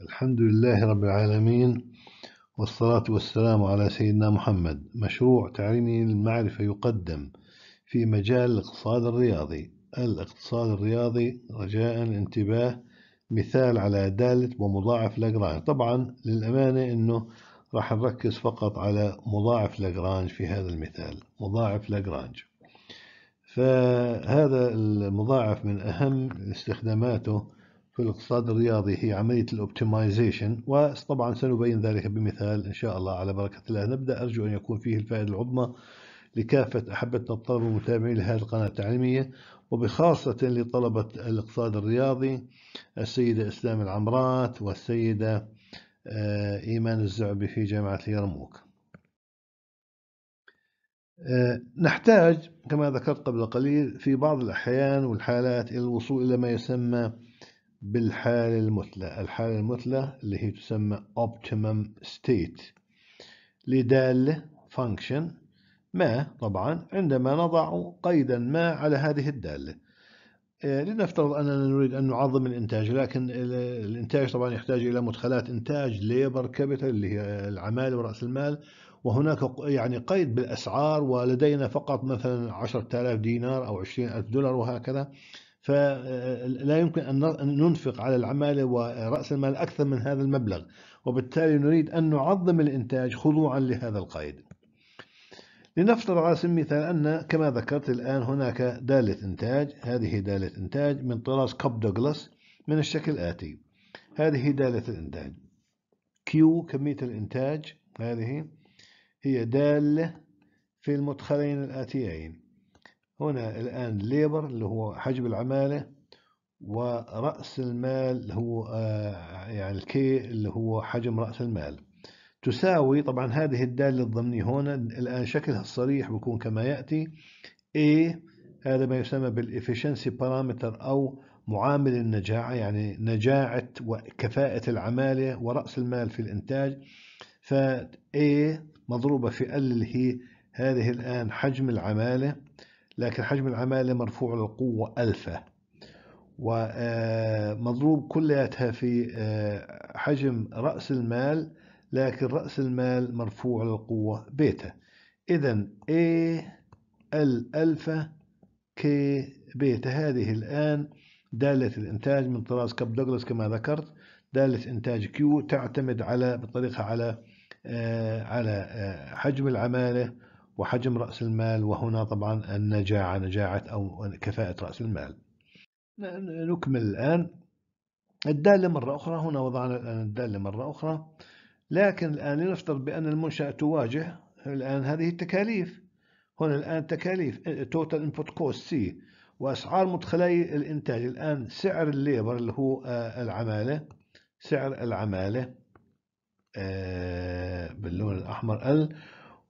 الحمد لله رب العالمين والصلاة والسلام على سيدنا محمد مشروع تعليمي المعرفة يقدم في مجال الاقتصاد الرياضي الاقتصاد الرياضي رجاء الانتباه مثال على دالة ومضاعف لاجرانج طبعا للأمانة أنه راح نركز فقط على مضاعف لاجرانج في هذا المثال مضاعف لاجرانج فهذا المضاعف من أهم استخداماته في الاقتصاد الرياضي هي عملية الاوبتمايزيشن وطبعا سنبين ذلك بمثال إن شاء الله على بركة الله نبدأ أرجو أن يكون فيه الفائدة العظمى لكافة أحبتنا الطلبة المتابعين لهذه القناة التعليمية وبخاصة لطلبة الاقتصاد الرياضي السيدة إسلام العمرات والسيدة آه، إيمان الزعبي في جامعة اليرموك آه، نحتاج كما ذكرت قبل قليل في بعض الأحيان والحالات إلى الوصول إلى ما يسمى بالحالة المثلى الحالة المثلى اللي هي تسمى optimum state لدالة function ما طبعا عندما نضع قيدا ما على هذه الدالة آه، لنفترض أننا نريد أن نعظم الإنتاج لكن الإنتاج طبعا يحتاج إلى مدخلات إنتاج ليبر كابيتال اللي هي العمالة ورأس المال وهناك يعني قيد بالأسعار ولدينا فقط مثلا 10000 دينار أو 20000 دولار وهكذا فلا يمكن أن ننفق على العمالة ورأس المال أكثر من هذا المبلغ وبالتالي نريد أن نعظم الإنتاج خضوعا لهذا القائد. لنفترض على سبيل المثال أن كما ذكرت الآن هناك دالة إنتاج هذه دالة إنتاج من طراز كوب دوغلاس من الشكل الآتي هذه دالة الإنتاج كيو كمية الإنتاج هذه هي دالة في المدخلين الآتيين هنا الآن ليبر اللي هو حجم العمالة ورأس المال اللي هو آه، يعني الكي اللي هو حجم رأس المال تساوي طبعا هذه الدالة الضمنية هنا الآن شكلها الصريح بيكون كما يأتي A هذا ما يسمى بالإفشنسي بارامتر أو معامل النجاعة يعني نجاعة وكفاءة العمالة ورأس المال في الإنتاج فA مضروبة في L اللي هي هذه الآن حجم العمالة لكن حجم العمالة مرفوع للقوة ألفا ومضروب آه، كلياتها في آه، حجم رأس المال لكن رأس المال مرفوع للقوة بيتا إذا A الألفا K بيتا هذه الآن دالة الإنتاج من طراز كاب دوغلاس كما ذكرت دالة إنتاج Q تعتمد على بطريقة على آه، على حجم العمالة وحجم رأس المال وهنا طبعا النجاعة نجاعة أو كفاءة رأس المال نكمل الآن الدالة مرة أخرى هنا وضعنا الآن الدالة مرة أخرى لكن الآن لنفترض بأن المنشأة تواجه الآن هذه التكاليف هنا الآن تكاليف توتال انبوت كوست سي وأسعار مدخلي الإنتاج الآن سعر الليبر اللي هو آه، العمالة سعر العمالة آه، باللون الأحمر ال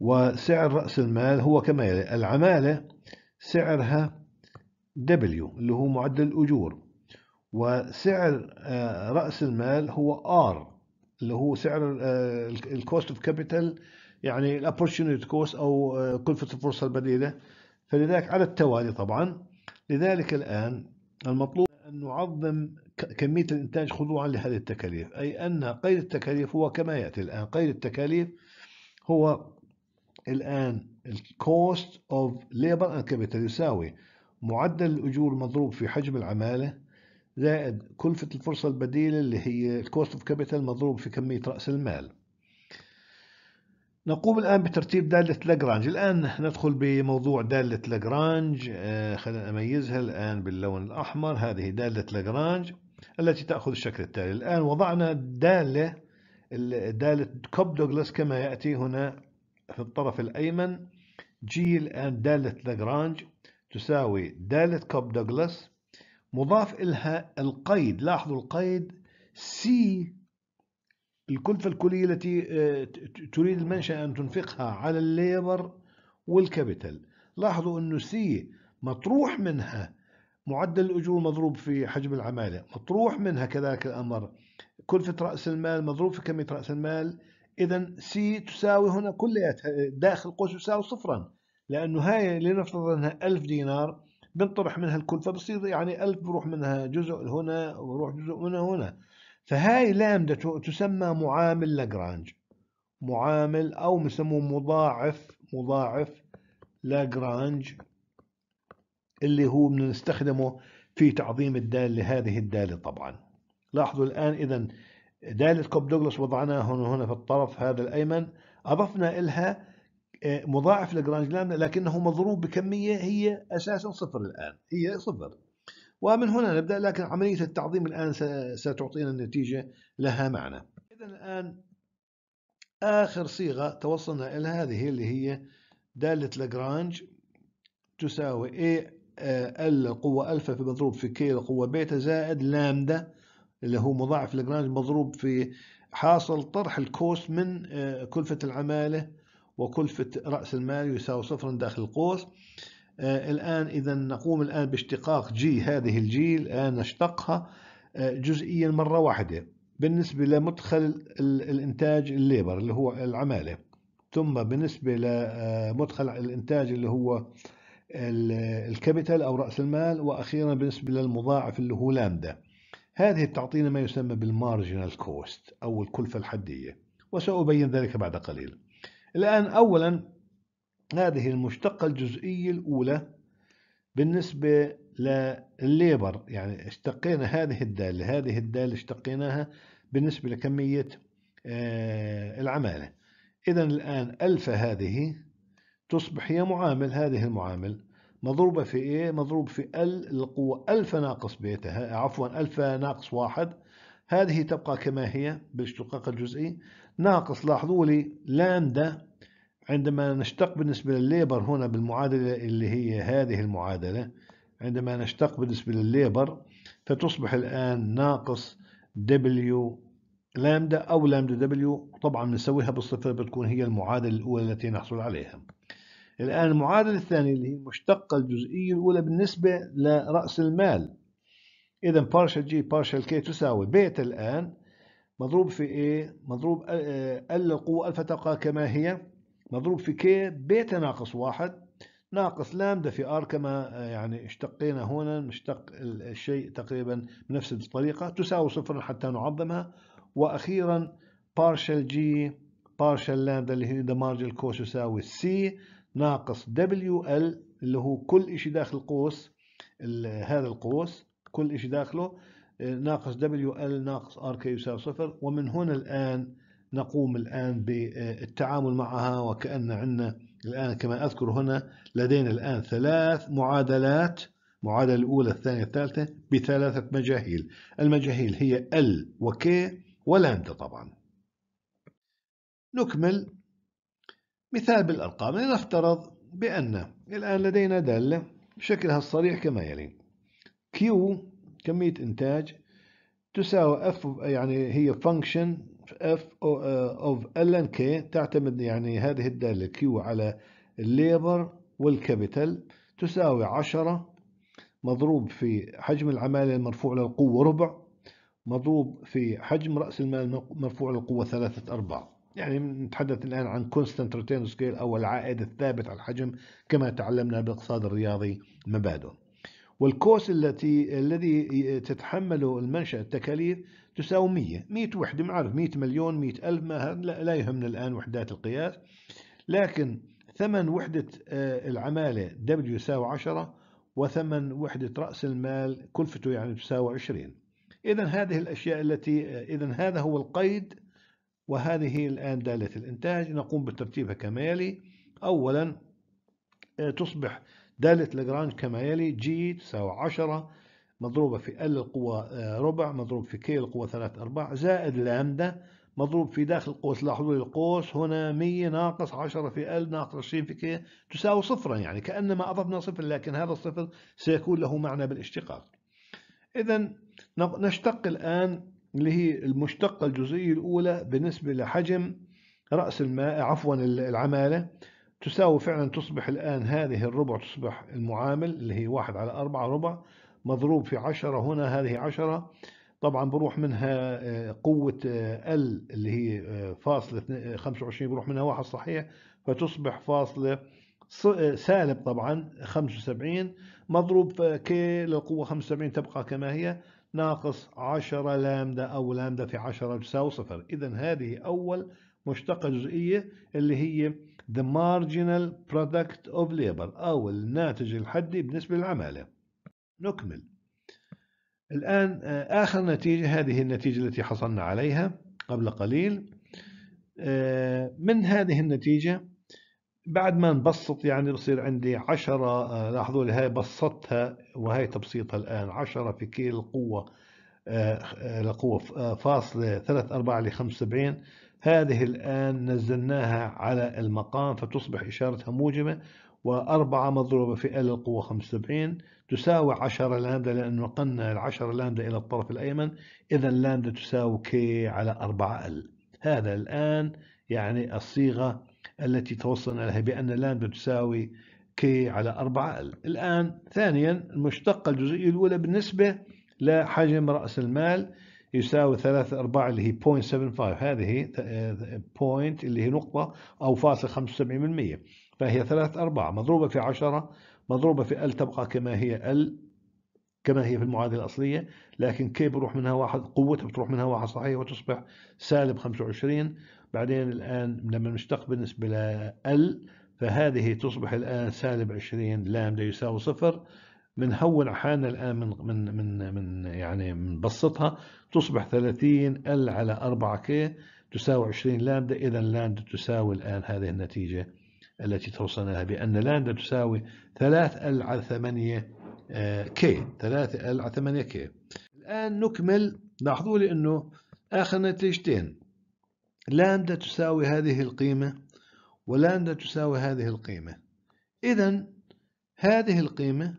وسعر رأس المال هو كما يلي العمالة سعرها W اللي هو معدل الأجور وسعر آه، رأس المال هو R اللي هو سعر الكوست اوف كابيتال يعني الاوبورتيونيتي كوست او كلفة آه، الفرصة البديلة فلذلك على التوالي طبعا لذلك الآن المطلوب أن نعظم كمية الإنتاج خضوعا لهذه التكاليف أي أن قيد التكاليف هو كما يأتي الآن قيد التكاليف هو الآن الكوست اوف ليبر اند كابيتال يساوي معدل الأجور مضروب في حجم العمالة زائد كلفة الفرصة البديلة اللي هي الكوست اوف كابيتال مضروب في كمية رأس المال نقوم الآن بترتيب دالة لاجرانج الآن ندخل بموضوع دالة لاجرانج آه، خلينا أميزها الآن باللون الأحمر هذه دالة لاجرانج التي تأخذ الشكل التالي الآن وضعنا دالة دالة كوب دوغلاس كما يأتي هنا في الطرف الأيمن جيل آن دالة لاجرانج تساوي دالة كوب دوغلاس مضاف إلها القيد لاحظوا القيد سي الكلفة الكلية التي آه، تريد المنشأة أن تنفقها على الليبر والكابيتال لاحظوا أنه سي مطروح منها معدل الأجور مضروب في حجم العمالة مطروح منها كذلك الأمر كلفة رأس المال مضروب في كمية رأس المال إذا سي تساوي هنا كلياتها داخل القوس يساوي صفرا لأنه هاي لنفترض أنها 1000 دينار بنطرح منها الكلفة بصير يعني 1000 بروح منها جزء هنا وبروح جزء منها هنا فهاي لامدا تسمى معامل لاجرانج معامل أو بسموه مضاعف مضاعف لاجرانج اللي هو بنستخدمه في تعظيم الدالة هذه الدالة طبعا لاحظوا الآن إذا دالة كوب دوغلاس وضعناها هنا هنا في الطرف هذا الأيمن أضفنا إلها آه، مضاعف لجرانج لامدا لكنه مضروب بكمية هي أساسا صفر الآن هي صفر ومن هنا نبدأ لكن عملية التعظيم الآن ستعطينا النتيجة لها معنى إذا الآن آخر صيغة توصلنا إلى هذه اللي هي دالة لاجرانج تساوي A القوة آه، ألفا في مضروب في كي القوة بيتا زائد لامدا اللي هو مضاعف لاجرانج مضروب في حاصل طرح الكوس من آه، كلفة العمالة وكلفة رأس المال يساوي صفر داخل القوس آه، الآن إذا نقوم الآن باشتقاق جي هذه الجي الآن نشتقها آه، جزئيا مرة واحدة بالنسبة لمدخل الإنتاج الليبر اللي هو العمالة ثم بالنسبة لمدخل الإنتاج اللي هو الكابيتال أو رأس المال وأخيرا بالنسبة للمضاعف اللي هو لامدا هذه تعطينا ما يسمى بالمارجنال كوست أو الكلفة الحدية وسأبين ذلك بعد قليل الآن أولا هذه المشتقة الجزئية الأولى بالنسبة للليبر يعني اشتقينا هذه الدالة هذه الدالة اشتقيناها بالنسبة لكمية آه، العمالة إذا الآن ألف هذه تصبح هي معامل هذه المعامل مضروبة في إيه؟ مضروب في ال القوة ألف ناقص بيتا عفوا ألف ناقص واحد هذه تبقى كما هي بالاشتقاق الجزئي ناقص لاحظوا لي لامدا عندما نشتق بالنسبة للليبر هنا بالمعادلة اللي هي هذه المعادلة عندما نشتق بالنسبة للليبر فتصبح الآن ناقص دبليو لامدا أو لامدا دبليو طبعا بنسويها بالصفر بتكون هي المعادلة الأولى التي نحصل عليها الآن المعادلة الثانية اللي هي المشتقة الجزئية الأولى بالنسبة لرأس المال إذا بارشل جي بارشل كي تساوي بيتا الآن مضروب في A مضروب ال القوة ألف تقى كما هي مضروب في كي بيتا ناقص واحد ناقص لامدا في ار كما آه، يعني اشتقينا هنا نشتق الشيء تقريبا بنفس الطريقة تساوي صفر حتى نعظمها وأخيرا بارشل جي بارشل لامدا اللي هي دمارج الكوس يساوي سي ناقص دبليو ال اللي هو كل شيء داخل القوس هذا القوس كل شيء داخله آه، ناقص دبليو ال ناقص ار كي يساوي صفر ومن هنا الآن نقوم الآن بالتعامل معها وكأن عندنا الآن كما أذكر هنا لدينا الآن ثلاث معادلات معادلة الأولى الثانية الثالثة بثلاثة مجاهيل المجاهيل هي L و K ولاندا طبعا نكمل مثال بالأرقام لنفترض بأن الآن لدينا دالة بشكلها الصريح كما يلي Q كمية إنتاج تساوي F يعني هي function F of ln K تعتمد يعني هذه الدالة Q على الليبر والكابيتال تساوي 10 مضروب في حجم العمالة المرفوع للقوة ربع مضروب في حجم رأس المال مرفوع للقوة ثلاثة أرباع يعني نتحدث الآن عن كونستنت ريتيرن سكيل أو العائد الثابت على الحجم كما تعلمنا بالاقتصاد الرياضي مبادئه والكوس التي الذي تتحمله المنشأة التكاليف تساوي 100 100 وحدة معروف 100 مليون 100 ألف ما لا يهمنا الآن وحدات القياس لكن ثمن وحدة آه، العمالة W يساوي 10 وثمن وحدة رأس المال كلفته يعني تساوي 20 إذا هذه الأشياء التي آه، إذا هذا هو القيد وهذه هي الآن دالة الإنتاج نقوم بترتيبها كما يلي أولا آه، تصبح دالة لاجرانج كما يلي جي تساوي 10 مضروبة في ال القوة آه، ربع مضروب في كي القوة ثلاث أرباع زائد لامدا مضروب في داخل القوس لاحظوا لي القوس هنا 100 ناقص 10 في ال ناقص 20 في كي تساوي صفرا يعني كأنما أضفنا صفر لكن هذا الصفر سيكون له معنى بالاشتقاق إذا نشتق الآن اللي هي المشتقة الجزئية الأولى بالنسبة لحجم رأس الماء عفوا العمالة تساوي فعلا تصبح الآن هذه الربع تصبح المعامل اللي هي واحد على أربعة ربع مضروب في عشرة هنا هذه عشرة طبعا بروح منها آه، قوة ال آه، اللي هي آه، فاصلة 25 بروح منها واحد صحيح فتصبح فاصلة سالب طبعا 75 مضروب ك للقوة 75 تبقى كما هي ناقص 10 لامدا أو لامدا في 10 تساوي صفر إذا هذه أول مشتقة جزئية اللي هي the marginal product of labor أو الناتج الحدي بالنسبة للعمالة نكمل الآن آه، آخر نتيجة هذه النتيجة التي حصلنا عليها قبل قليل آه، من هذه النتيجة بعد ما نبسط يعني بصير عندي عشرة آه، لاحظوا لي هاي بسطتها وهي تبسيطها الآن عشرة في كيل قوة آه، آه، لقوة فاصلة ثلاث أربعة لخمس 75 هذه الآن نزلناها على المقام فتصبح إشارتها موجبة وأربعة مضروبة في ال القوة 75 تساوي 10 لاندا لأن نقلنا العشرة لاندا إلى الطرف الأيمن إذا لاندا تساوي كي على 4 ال هذا الآن يعني الصيغة التي توصلنا لها بأن لامدا تساوي كي على 4 الآن ثانيا المشتقة الجزئية الأولى بالنسبة لحجم رأس المال يساوي 3 أرباع اللي هي 0.75 هذه بوينت اللي هي نقطة أو فاصل 75% فهي 3 أرباع مضروبة في 10 مضروبة في ال تبقى كما هي ال كما هي في المعادلة الأصلية لكن كي بروح منها واحد قوتها بتروح منها واحد صحيح وتصبح سالب 25 بعدين الآن لما نشتق بالنسبة ال فهذه تصبح الآن سالب 20 لامدا يساوي صفر بنهون حالنا الآن من من من من يعني بنبسطها تصبح 30 ال على 4 ك تساوي 20 لامدا إذا لامدا تساوي الآن هذه النتيجة التي توصلنا لها بأن لامدا تساوي 3 ال على 8 كي 3 ال على 8 كي الآن نكمل لاحظوا لي أنه آخر نتيجتين لاندا تساوي هذه القيمة ولاندا تساوي هذه القيمة إذا هذه القيمة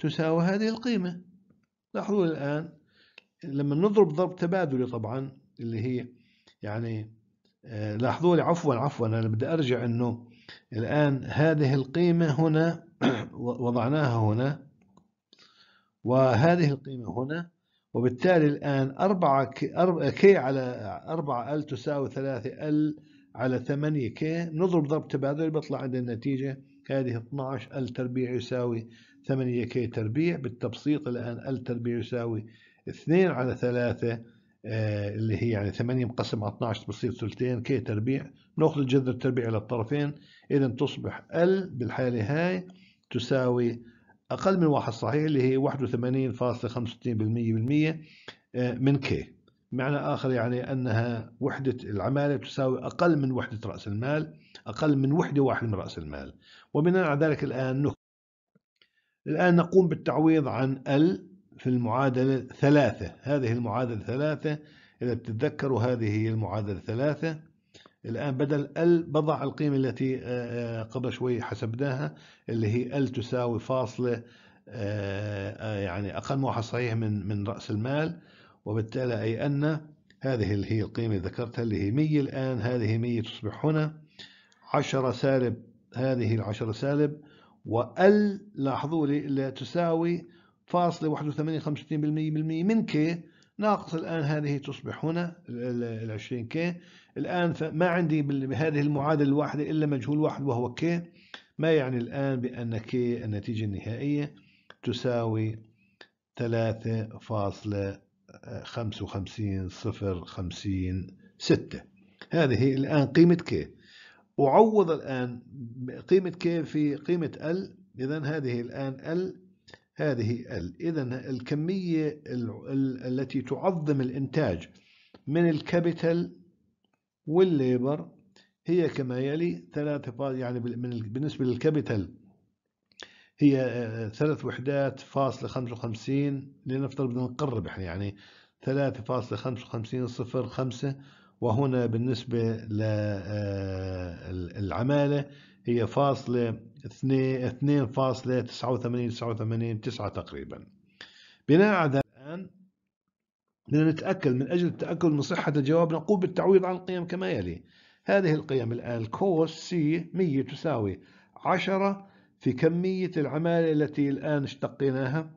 تساوي هذه القيمة لاحظوا الآن لما نضرب ضرب تبادلي طبعا اللي هي يعني آه، لاحظوا لي عفوا عفوا أنا بدي أرجع إنه الآن هذه القيمة هنا وضعناها هنا وهذه القيمة هنا وبالتالي الآن 4 كي, على 4 ال تساوي 3 ال على 8 كي نضرب ضرب تبادل بيطلع عندنا النتيجة هذه 12 ال تربيع يساوي 8 كي تربيع بالتبسيط الآن ال تربيع يساوي 2 على 3 آه، اللي هي يعني 8 مقسم على 12 بتصير ثلثين كي تربيع بناخذ الجذر التربيعي للطرفين اذا تصبح ال بالحاله هاي تساوي أقل من واحد صحيح اللي هي 81.65% آه، من كي بمعنى آخر يعني أنها وحدة العمالة تساوي أقل من وحدة رأس المال أقل من وحدة واحدة من رأس المال وبناء على ذلك الآن نخ... الآن نقوم بالتعويض عن ال في المعادلة ثلاثة هذه المعادلة ثلاثة إذا بتتذكروا هذه هي المعادلة ثلاثة الآن بدل ال بضع القيمة التي آه، آه، قبل شوي حسبناها اللي هي ال تساوي فاصلة آه، يعني أقل ما صحيح من من رأس المال وبالتالي أي أن هذه اللي هي القيمة اللي ذكرتها اللي هي 100 الآن هذه 100 تصبح هنا 10 سالب هذه العشرة سالب وال لاحظوا لي اللي تساوي فاصلة 81 من كي ناقص الآن هذه تصبح هنا ال 20 كي الآن ما عندي بهذه المعادلة الواحدة إلا مجهول واحد وهو كي ما يعني الآن بأن كي النتيجة النهائية تساوي 3.55056 آه، هذه الآن قيمة كي أعوض الآن قيمة كي في قيمة ال إذا هذه الآن ال هذه إذا الكمية التي تعظم الإنتاج من الكابيتال والليبر هي كما يلي ثلاثة يعني بالنسبة للكابيتال هي آه، ثلاث وحدات فاصلة خمسة وخمسين لنفترض بدنا نقرب احنا يعني ثلاثة فاصلة خمسة وخمسين صفر خمسة وهنا بالنسبة للعمالة آه، هي فاصلة 2.8989 9 تقريبا بناء على الآن بدنا نتأكد من أجل التأكد من صحة الجواب نقوم بالتعويض عن القيم كما يلي هذه القيم الآن كوس سي 100 تساوي 10 في كمية العمالة التي الآن اشتقيناها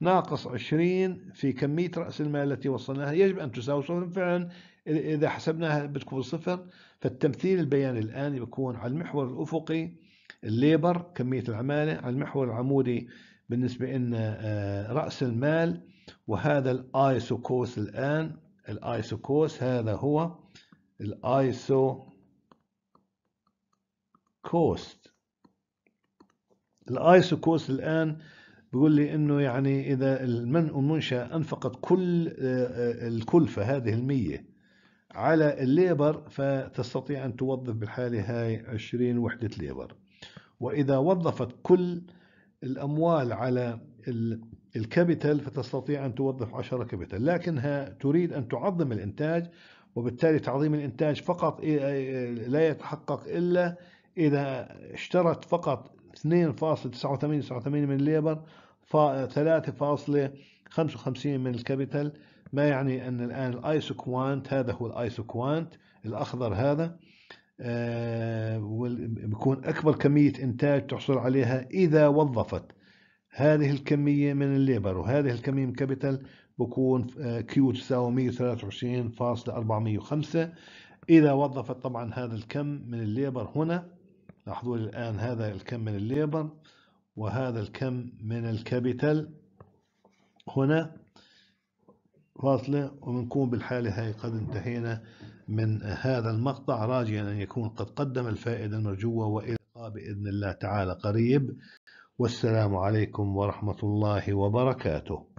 ناقص 20 في كمية رأس المال التي وصلناها يجب أن تساوي صفر فعلا إذا حسبناها بتكون صفر فالتمثيل البياني الآن بيكون على المحور الأفقي الليبر كمية العمالة على المحور العمودي بالنسبة لنا آه، رأس المال وهذا الايسو كوس الآن الايسو كوس هذا هو الايسو كوست الايسو كوست الآن بيقول لي انه يعني اذا المن المنشأة انفقت كل آه، آه، الكلفة هذه المية على الليبر فتستطيع ان توظف بالحالة هاي عشرين وحدة ليبر وإذا وظفت كل الأموال على الكابيتال فتستطيع أن توظف 10 كابيتال لكنها تريد أن تعظم الإنتاج وبالتالي تعظيم الإنتاج فقط لا يتحقق إلا إذا اشترت فقط 2.89 من الليبر 3.55 من الكابيتال ما يعني أن الآن الآيسو كوانت هذا هو الآيسو كوانت الأخضر هذا آه، بكون أكبر كمية إنتاج تحصل عليها إذا وظفت هذه الكمية من الليبر وهذه الكمية من كابيتال بكون آه، كيو تساوي 123.405 إذا وظفت طبعا هذا الكم من الليبر هنا لاحظوا الآن هذا الكم من الليبر وهذا الكم من الكابيتال هنا فاصلة وبنكون بالحالة هاي قد انتهينا من هذا المقطع راجيا أن يكون قد قدم الفائدة المرجوة وإلى بإذن الله تعالى قريب والسلام عليكم ورحمة الله وبركاته